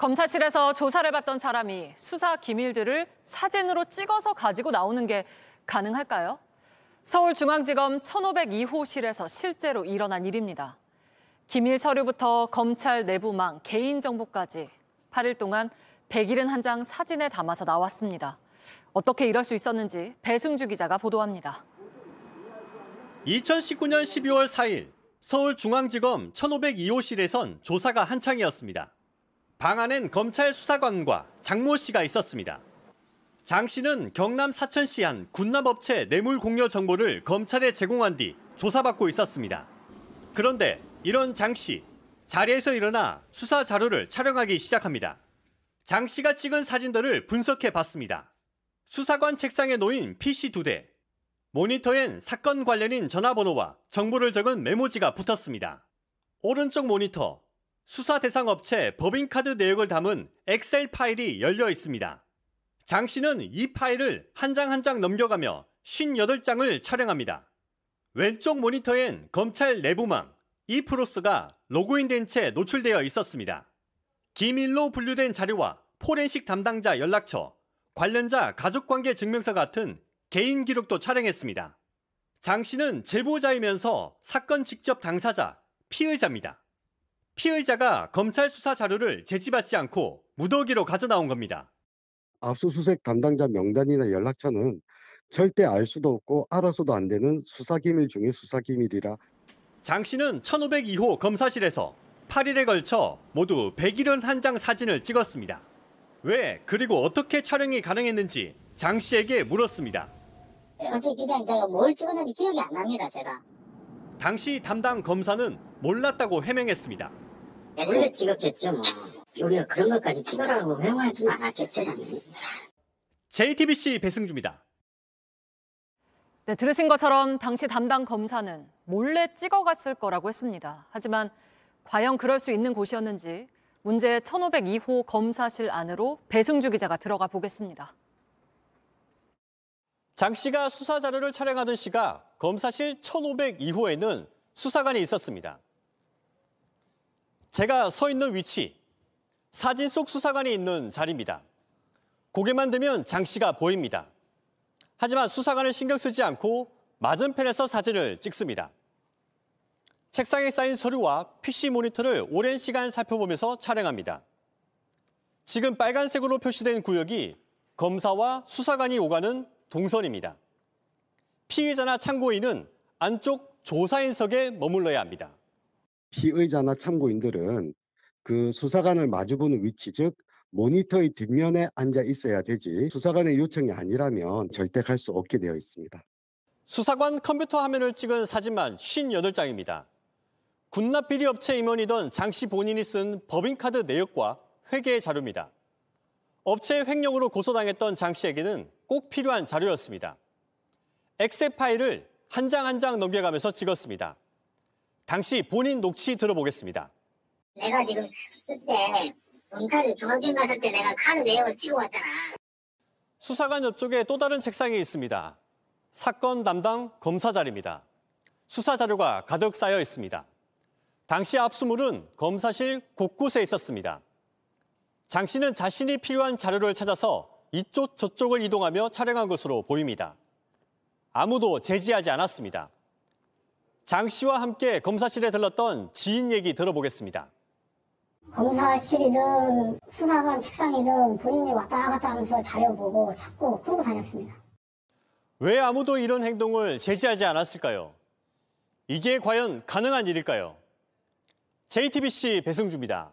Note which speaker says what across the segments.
Speaker 1: 검사실에서 조사를 받던 사람이 수사 기밀들을 사진으로 찍어서 가지고 나오는 게 가능할까요? 서울중앙지검 1502호실에서 실제로 일어난 일입니다. 기밀 서류부터 검찰 내부망, 개인정보까지 8일 동안 101한 장 사진에 담아서 나왔습니다. 어떻게 이럴 수 있었는지 배승주 기자가 보도합니다.
Speaker 2: 2019년 12월 4일 서울중앙지검 1502호실에선 조사가 한창이었습니다. 방 안엔 검찰 수사관과 장모 씨가 있었습니다. 장 씨는 경남 사천시 한군납업체 뇌물 공여 정보를 검찰에 제공한 뒤 조사받고 있었습니다. 그런데 이런 장 씨, 자리에서 일어나 수사 자료를 촬영하기 시작합니다. 장 씨가 찍은 사진들을 분석해 봤습니다. 수사관 책상에 놓인 PC 두 대, 모니터엔 사건 관련인 전화번호와 정보를 적은 메모지가 붙었습니다. 오른쪽 모니터, 수사 대상 업체 법인카드 내역을 담은 엑셀 파일이 열려 있습니다. 장 씨는 이 파일을 한 장 한 장 넘겨가며 58장을 촬영합니다. 왼쪽 모니터엔 검찰 내부망, 이 프로스가 로그인된 채 노출되어 있었습니다. 기밀로 분류된 자료와 포렌식 담당자 연락처, 관련자 가족관계 증명서 같은 개인 기록도 촬영했습니다. 장 씨는 제보자이면서 사건 직접 당사자, 피의자입니다. 피의자가 검찰 수사 자료를 제지받지 않고 무더기로 가져나온 겁니다. 압수수색 담당자 명단이나 연락처는 절대 알 수도 없고 알아서도 안 되는 수사기밀 중의 수사기밀이라. 장 씨는 1502호 검사실에서 8일에 걸쳐 모두 101장 사진을 찍었습니다. 왜 그리고 어떻게 촬영이 가능했는지 장 씨에게 물었습니다. 솔직기자 제가 뭘 찍었는지 기억이 안 납니다 제가. 당시 담당 검사는 몰랐다고 해명했습니다.
Speaker 3: 원래 찍었겠죠 뭐.
Speaker 2: 우리가 그런 것까지 찍으라고 회화하진 않았겠죠 JTBC 배승주입니다.
Speaker 1: 네, 들으신 것처럼 당시 담당 검사는 몰래 찍어갔을 거라고 했습니다. 하지만 과연 그럴 수 있는 곳이었는지 문제 1502호 검사실 안으로 배승주 기자가 들어가 보겠습니다.
Speaker 2: 장 씨가 수사 자료를 촬영하던 시각 검사실 1502호에는 수사관이 있었습니다. 제가 서 있는 위치, 사진 속 수사관이 있는 자리입니다. 고개만 들면 장 씨가 보입니다. 하지만 수사관을 신경 쓰지 않고 맞은편에서 사진을 찍습니다. 책상에 쌓인 서류와 PC 모니터를 오랜 시간 살펴보면서 촬영합니다. 지금 빨간색으로 표시된 구역이 검사와 수사관이 오가는 동선입니다. 피의자나 참고인은 안쪽 조사인석에 머물러야 합니다. 피의자나 참고인들은 그 수사관을 마주보는 위치 즉 모니터의 뒷면에 앉아 있어야 되지 수사관의 요청이 아니라면 절대 갈 수 없게 되어 있습니다. 수사관 컴퓨터 화면을 찍은 사진만 58장입니다. 군납 비리 업체 임원이던 장 씨 본인이 쓴 법인카드 내역과 회계 자료입니다. 업체의 횡령으로 고소당했던 장 씨에게는 꼭 필요한 자료였습니다. 엑셀 파일을 한 장 한 장 넘겨가면서 찍었습니다. 당시 본인 녹취 들어보겠습니다. 내가 지금 그때 검찰 종합병 갔을 때 내가 카드 내역을 치고 왔잖아. 수사관 옆쪽에 또 다른 책상이 있습니다. 사건 담당 검사 자리입니다. 수사 자료가 가득 쌓여 있습니다. 당시 압수물은 검사실 곳곳에 있었습니다. 장 씨는 자신이 필요한 자료를 찾아서 이쪽 저쪽을 이동하며 촬영한 것으로 보입니다. 아무도 제지하지 않았습니다. 장 씨와 함께 검사실에 들렀던 지인 얘기 들어보겠습니다. 검사실이든 수사관 책상이든 본인이 왔다 갔다 하면서 자료 보고 찾고 그러고 다녔습니다. 왜 아무도 이런 행동을 제지하지 않았을까요? 이게 과연 가능한 일일까요? JTBC 배승주입니다.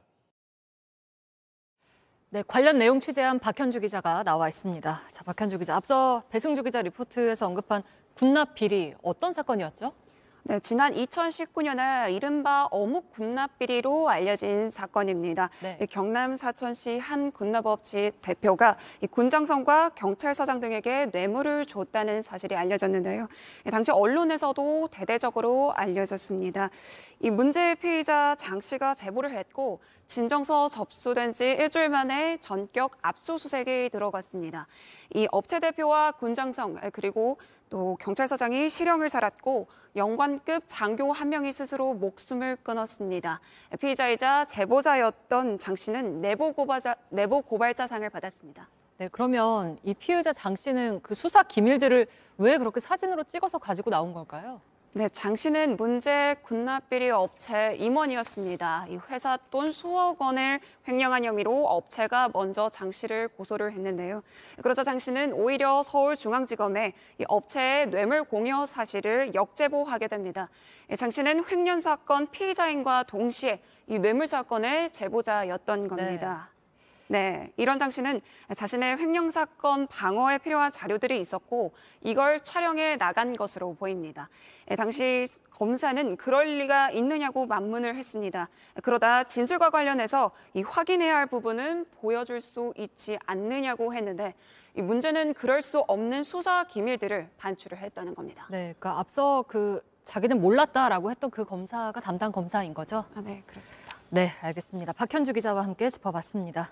Speaker 1: 네, 관련 내용 취재한 박현주 기자가 나와 있습니다. 자, 박현주 기자, 앞서
Speaker 3: 배승주 기자 리포트에서 언급한 군납 비리 어떤 사건이었죠? 네, 지난 2019년에 이른바 어묵 군납 비리로 알려진 사건입니다. 네. 경남 사천시 한 군납업체 대표가 군장성과 경찰서장 등에게 뇌물을 줬다는 사실이 알려졌는데요. 당시 언론에서도 대대적으로 알려졌습니다. 이 문제의 피의자 장 씨가 제보를 했고 진정서 접수된 지 일주일 만에 전격 압수수색이 들어갔습니다. 이 업체 대표와 군장성 그리고 또 경찰서장이 실형을 살았고 연관 장관급 장교 한 명이 스스로 목숨을 끊었습니다. 피의자이자 제보자였던 장 씨는 내보, 고발자, 내보 고발자상을 받았습니다.
Speaker 1: 네, 그러면 이 피의자 장 씨는 그 수사 기밀들을 왜 그렇게 사진으로 찍어서
Speaker 3: 가지고 나온 걸까요? 네, 장 씨는 문제 군납비리 업체 임원이었습니다. 이 회사 돈 수억 원을 횡령한 혐의로 업체가 먼저 장 씨를 고소를 했는데요. 그러자 장 씨는 오히려 서울중앙지검에 이 업체의 뇌물 공여 사실을 역제보하게 됩니다. 예, 장 씨는 횡령 사건 피의자인과 동시에 이 뇌물 사건의 제보자였던 네. 겁니다. 네. 네, 이런 장 씨는 자신의 횡령 사건 방어에 필요한 자료들이 있었고 이걸 촬영해 나간 것으로 보입니다. 예, 당시 검사는 그럴 리가 있느냐고 만문을 했습니다. 그러다 진술과 관련해서 이 확인해야 할 부분은 보여줄 수 있지 않느냐고 했는데 이 문제는 그럴 수 없는 수사 기밀들을 반출을 했다는 겁니다.
Speaker 1: 네, 그러니까 앞서 그 자기는 몰랐다라고 했던 그 검사가 담당 검사인 거죠? 아, 네, 그렇습니다. 네, 알겠습니다. 박현주 기자와 함께 짚어봤습니다.